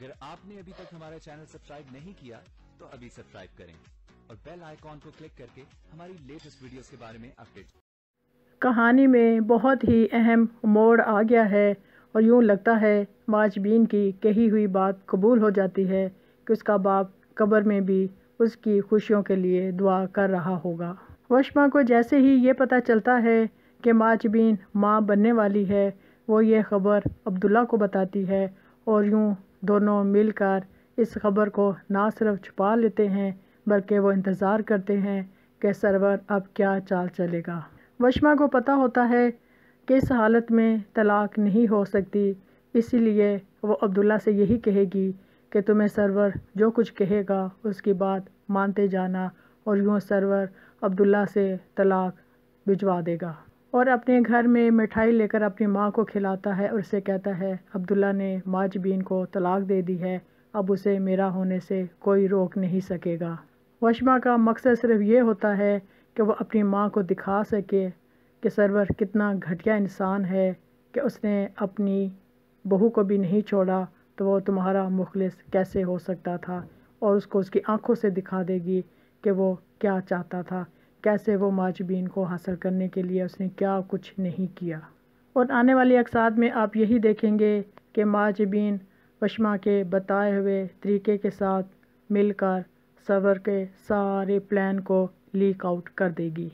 अगर आपने अभी तक हमारा चैनल सब्सक्राइब नहीं किया तो अभी सब्सक्राइब करें और बेल आइकॉन को क्लिक करके हमारी लेटेस्ट वीडियोस के बारे में अपडेट कहानी में बहुत ही अहम मोड़ आ गया है और यूं लगता है माजबीन की कही हुई बात कबूल हो जाती है कि उसका बाप कब्र में भी उसकी खुशियों के लिए दुआ कर रहा होगा वशमा को जैसे ही ये पता चलता है कि माजबीन माँ बनने वाली है वो ये खबर अब्दुल्ला को बताती है और यूँ दोनों मिलकर इस खबर को ना सिर्फ छुपा लेते हैं बल्कि वो इंतज़ार करते हैं कि सरवर अब क्या चाल चलेगा वशमा को पता होता है कि इस हालत में तलाक नहीं हो सकती इसीलिए वो अब्दुल्ला से यही कहेगी कि तुम्हें सरवर जो कुछ कहेगा उसकी बात मानते जाना और यूँ सरवर अब्दुल्ला से तलाक भिजवा देगा और अपने घर में मिठाई लेकर अपनी माँ को खिलाता है और उसे कहता है अब्दुल्ला ने माजबीन को तलाक दे दी है अब उसे मेरा होने से कोई रोक नहीं सकेगा वशमा का मकसद सिर्फ ये होता है कि वह अपनी माँ को दिखा सके कि सरवर कितना घटिया इंसान है कि उसने अपनी बहू को भी नहीं छोड़ा तो वो तुम्हारा मुखलिस कैसे हो सकता था और उसको उसकी आंखों से दिखा देगी कि वो क्या चाहता था कैसे वो माजबीन को हासिल करने के लिए उसने क्या कुछ नहीं किया और आने वाली अकसाद में आप यही देखेंगे कि माजबीन पशमा के बताए हुए तरीके के साथ मिलकर सवर के सारे प्लान को लीक आउट कर देगी